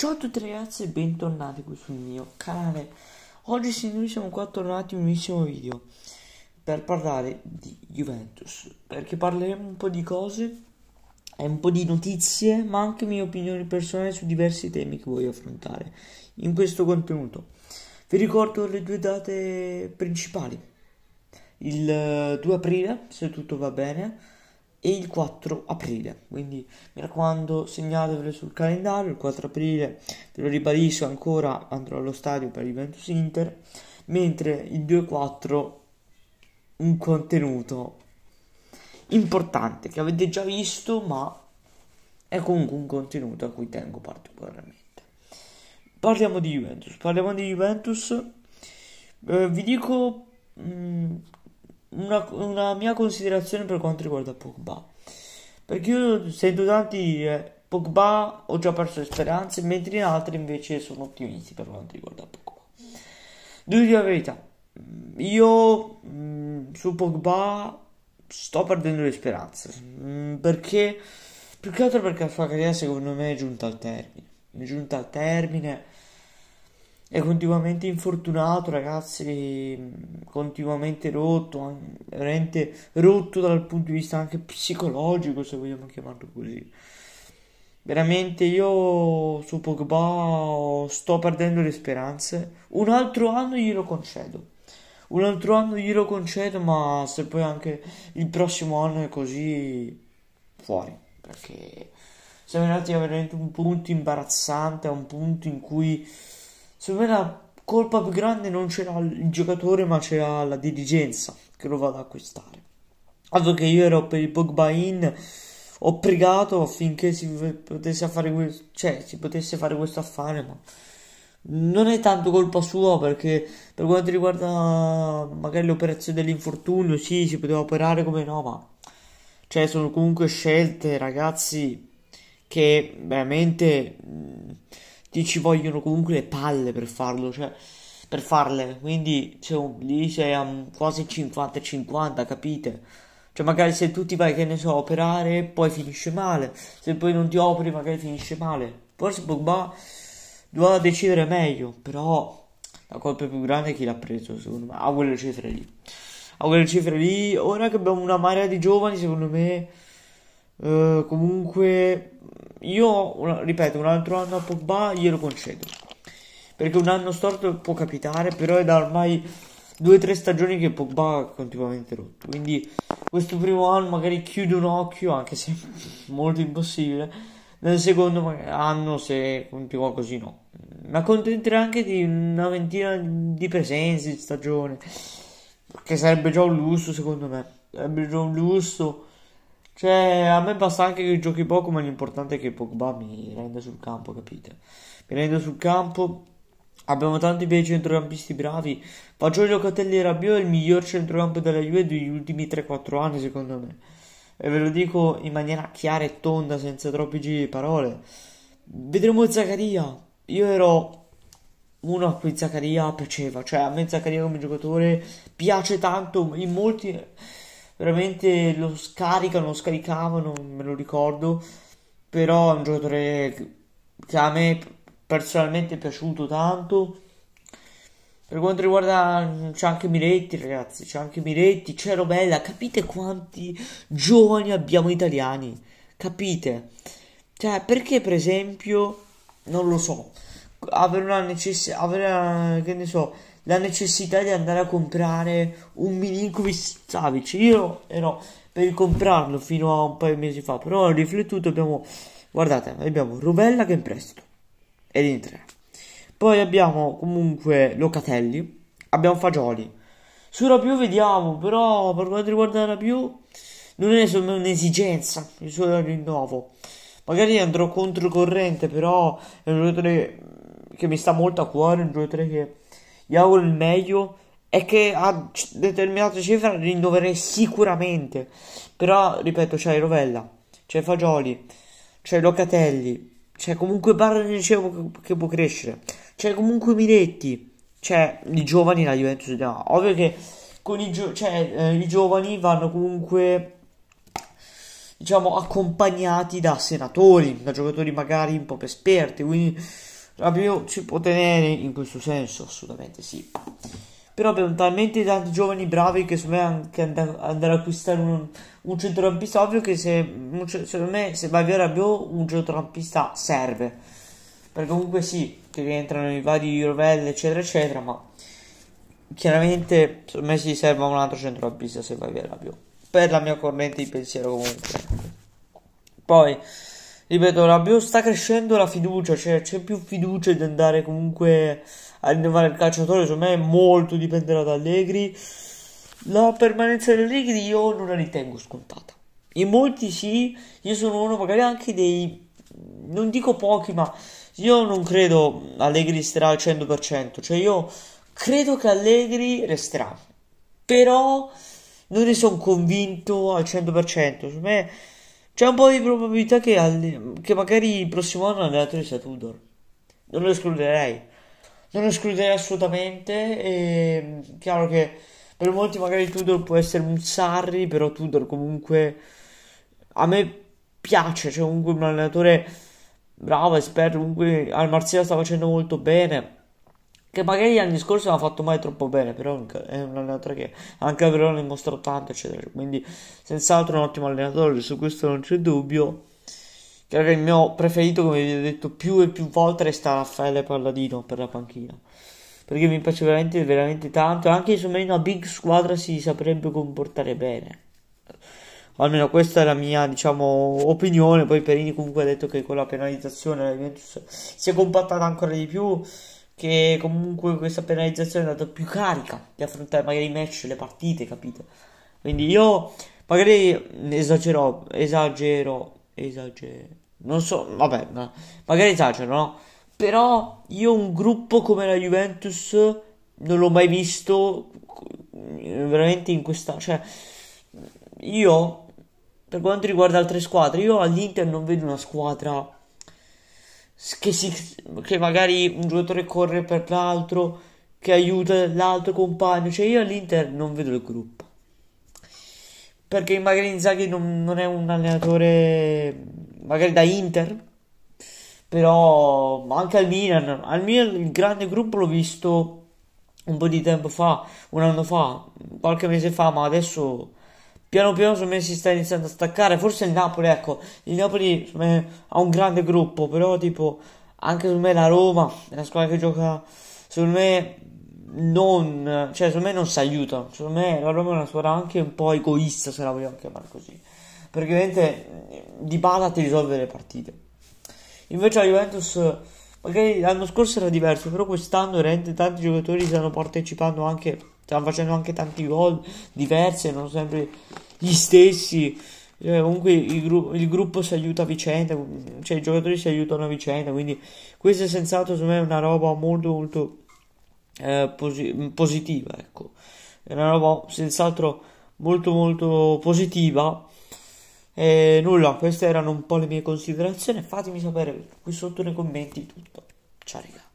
Ciao a tutti ragazzi e bentornati qui sul mio canale Oggi signori siamo qua tornati in un nuovissimo video Per parlare di Juventus Perché parleremo un po' di cose E un po' di notizie Ma anche mie opinioni personali su diversi temi che voglio affrontare In questo contenuto Vi ricordo le due date principali Il 2 eh, aprile, se tutto va bene e il 4 aprile. Quindi mi raccomando, segnatevelo sul calendario. Il 4 aprile, ve lo ribadisco ancora, andrò allo stadio per Juventus Inter. Mentre il 2-4 un contenuto importante che avete già visto, ma è comunque un contenuto a cui tengo particolarmente. Parliamo di Juventus, parliamo di Juventus. Eh, vi dico mh, mm, una, una, mia considerazione per quanto riguarda Pogba. Perché io sento tanti dire eh, Pogba ho già perso le speranze, mentre in altri invece sono ottimisti per quanto riguarda Pogba. Devo dire la verità, mm, io mh, mm, su Pogba sto perdendo le speranze. Mh, mm, perché più che altro perché la sua carriera secondo me è giunta al termine. È giunta al termine è continuamente infortunato, ragazzi, continuamente rotto, veramente rotto dal punto di vista anche psicologico, se vogliamo chiamarlo così. Veramente io su Pogba sto perdendo le speranze. Un altro anno glielo concedo. Un altro anno glielo concedo, ma se poi anche il prossimo anno è così fuori, perché siamo arrivati a veramente un punto imbarazzante, a un punto in cui Secondo me la colpa più grande non c'era il giocatore, ma c'era la dirigenza che lo vado ad acquistare. Altro che io ero per il Pogba in, ho pregato affinché si potesse fare, que- cioè, si potesse fare questo affare, ma non è tanto colpa sua perché per quanto riguarda magari l'operazione dell'infortunio, sì, si poteva operare come no, ma cioè sono comunque scelte, ragazzi, che veramente ti ci vogliono comunque le palle per farlo, cioè, per farle. Quindi cioè, lì sei a um, quasi 50-50, capite? Cioè, magari se tu ti vai, che ne so, a operare, poi finisce male. Se poi non ti operi, magari finisce male. Forse Pogba doveva decidere meglio, però la colpa più grande è chi l'ha preso, secondo me, a quelle cifre lì. A quelle cifre lì, ora che abbiamo una marea di giovani, secondo me eh, comunque, io ripeto, un altro anno a Pogba glielo concedo. Perché un anno storto può capitare, però è da ormai due o tre stagioni che Pogba è continuamente rotto. Quindi questo primo anno magari chiude un occhio, anche se molto impossibile. Nel secondo anno, se continua così, no. Mi accontenterà anche di una ventina di presenze in stagione. Che sarebbe già un lusso, secondo me. Sarebbe già un lusso cioè, a me basta anche che giochi poco, ma l'importante è che Pogba mi renda sul campo, capite? Mi renda sul campo. Abbiamo tanti bei centrocampisti bravi. Fagiolio Catelli Rabiot è il miglior centrocampo della Juve degli ultimi 3-4 anni, secondo me. E ve lo dico in maniera chiara e tonda, senza troppi giri di parole. Vedremo Zaccaria. Io ero uno a cui Zaccaria piaceva. Cioè, a me Zaccaria come giocatore piace tanto. In molti veramente lo scaricano, lo scaricavano, me lo ricordo, però è un giocatore che a me personalmente è piaciuto tanto. Per quanto riguarda c'è anche Miretti, ragazzi, c'è anche Miretti, c'è Robella, capite quanti giovani abbiamo italiani? Capite? Cioè, perché per esempio non lo so avere una necessità, avere, eh, che ne so, la necessità di andare a comprare un Milinkovic Savic. Io ero per comprarlo fino a un paio di mesi fa, però ho riflettuto, abbiamo, guardate, abbiamo Rubella che è in prestito, ed in tre. Poi abbiamo comunque Locatelli, abbiamo Fagioli. Su più vediamo, però per quanto riguarda la più non è solo un'esigenza il suo rinnovo. Magari andrò controcorrente, però è un giocatore che mi sta molto a cuore, un giocatore che gli auguro il meglio e che a determinate cifre rinnoverei sicuramente. Però, ripeto, c'è Rovella, c'è Fagioli, c'è Locatelli, c'è comunque Barra che, Dicevo che può crescere, c'è comunque Miretti, c'è i giovani la Juventus. No, ovvio che con i, gio- cioè, eh, i giovani vanno comunque diciamo accompagnati da senatori, da giocatori magari un po' più esperti, quindi la Rabiot ci può tenere in questo senso, assolutamente sì. Però abbiamo talmente tanti giovani bravi che secondo me anche andare, andare a acquistare un, un centrocampista, ovvio che se, secondo me se va via Rabiot un centrocampista serve. Perché comunque sì, che rientrano i vari rovelli eccetera eccetera, ma chiaramente secondo me si serve un altro centrocampista se va via Rabiot. Per la mia corrente di pensiero comunque. Poi ripeto, abbiamo, sta crescendo la fiducia, cioè c'è più fiducia di andare comunque a rinnovare il calciatore, secondo me molto dipenderà da Allegri. La permanenza di Allegri io non la ritengo scontata. In molti sì, io sono uno magari anche dei, non dico pochi, ma io non credo Allegri resterà al 100%, cioè io credo che Allegri resterà, però non ne sono convinto al 100%, secondo me c'è un po' di probabilità che, che magari il prossimo anno l'allenatore sia Tudor. Non lo escluderei. Non lo escluderei assolutamente. E... Ehm, chiaro che per molti magari Tudor può essere un Sarri, però Tudor comunque a me piace, cioè comunque un allenatore bravo, esperto, comunque al Marsiglia sta facendo molto bene che magari l'anno scorso non ha fatto mai troppo bene, però è un allenatore che anche a Verona ha dimostrato tanto, eccetera. Quindi, senz'altro, un ottimo allenatore, su questo non c'è dubbio. Credo che il mio preferito, come vi ho detto più e più volte, resta Raffaele Palladino per la panchina. Perché mi piace veramente, veramente tanto. Anche se meno una big squadra si saprebbe comportare bene. Almeno questa è la mia, diciamo, opinione. Poi Perini comunque ha detto che con la penalizzazione la Juventus si è compattata ancora di più che comunque questa penalizzazione è andata più carica di affrontare magari i match, le partite, capito? Quindi io magari esagero, esagero, esagero, non so, vabbè, ma magari esagero, no? Però io un gruppo come la Juventus non l'ho mai visto veramente in questa, cioè io per quanto riguarda altre squadre, io all'Inter non vedo una squadra che, si, che magari un giocatore corre per l'altro, che aiuta l'altro compagno. Cioè, io all'Inter non vedo il gruppo. Perché magari Inzaghi non, non è un allenatore, magari da Inter, però anche al Milan. Al Milan il grande gruppo l'ho visto un po' di tempo fa, un anno fa, qualche mese fa, ma adesso piano piano su me si sta iniziando a staccare. Forse il Napoli, ecco, il Napoli me, ha un grande gruppo, però tipo anche su me la Roma, è una squadra che gioca su me non, cioè su me non si aiuta, su me la Roma è una squadra anche un po' egoista se la vogliamo chiamare così, perché ovviamente di bala ti risolve le partite. Invece la Juventus magari l'anno scorso era diverso, però quest'anno veramente tanti giocatori stanno partecipando anche stanno facendo anche tanti gol diversi, non sempre gli stessi. Cioè, comunque il, gru- il, gruppo si aiuta a vicenda, cioè i giocatori si aiutano a vicenda, quindi questa è senz'altro secondo me una roba molto molto eh, posi- positiva, ecco. È una roba senz'altro molto molto positiva. E nulla, queste erano un po' le mie considerazioni, fatemi sapere qui sotto nei commenti tutto. Ciao ragazzi.